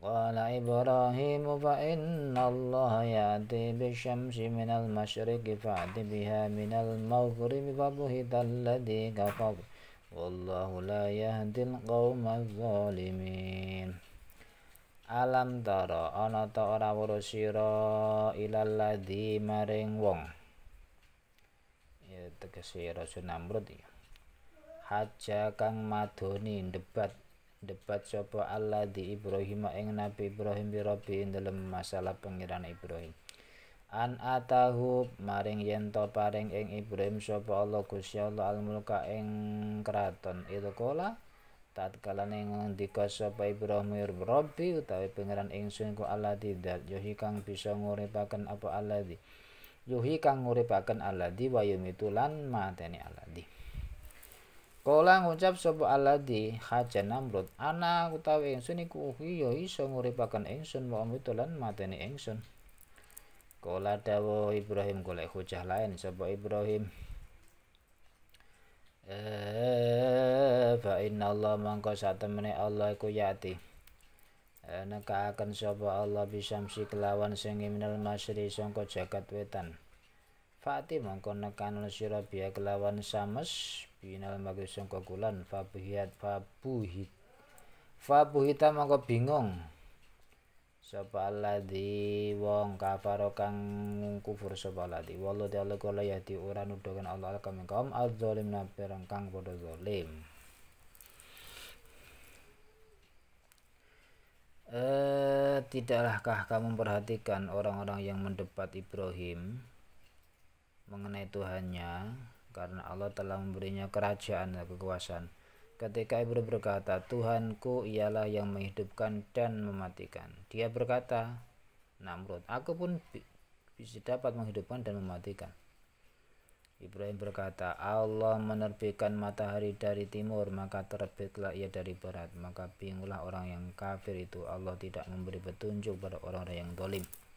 قال إبراهيم فإن الله يأتي بالشمس من المشرق فأت بها من المغرب فبهت الذي كفر والله لا Wallahu la yahdil Alam tara ana ta ora weruh sira ilal ladhi maring wong ya tegese rasul namrud ya haja kang madoni debat debat sopo Allah di Ibrahim ing Nabi Ibrahim birabi dalam masalah pengiran Ibrahim an atahu maring yen to paring ing Ibrahim sapa Allah Gusti Allah al mulka ing kraton idqala tatkala ning ngendika sapa Ibrahim rabbi utawi pengiran ingsun ku Allah di dat yohi kang bisa nguripaken apa Allah di yuhi kang nguripaken Allah di wa yumitulan mateni Allah Kola ngucap Allah di haja Namrud ana utawi ingsun iku uhi ya iso nguripaken ingsun wa amitu mateni ingsun Kola dawo Ibrahim golek hujah lain sopo Ibrahim Eh, fa inna Allah mangko satemene Allah iku yati. Eh, akan sopo Allah bisa bisamsi kelawan sengi minal masyri songko jagat wetan. Fatima konekan sira biya kelawan sames binal magi sangka kulan fabuhiat fabuhit fabuhita mangko bingung sapa alladzi wong kafaro kang kufur sapa alladzi Allah kula ya di ora Allah kami kaum azzalim perang kang padha zalim Eh, tidaklahkah kamu memperhatikan orang-orang yang mendebat Ibrahim mengenai Tuhannya karena Allah telah memberinya kerajaan dan kekuasaan. Ketika Ibrahim berkata, Tuhanku ialah yang menghidupkan dan mematikan. Dia berkata, Namrud, aku pun bisa dapat menghidupkan dan mematikan. Ibrahim berkata, Allah menerbitkan matahari dari timur, maka terbitlah ia dari barat. Maka bingunglah orang yang kafir itu. Allah tidak memberi petunjuk pada orang-orang yang dolim.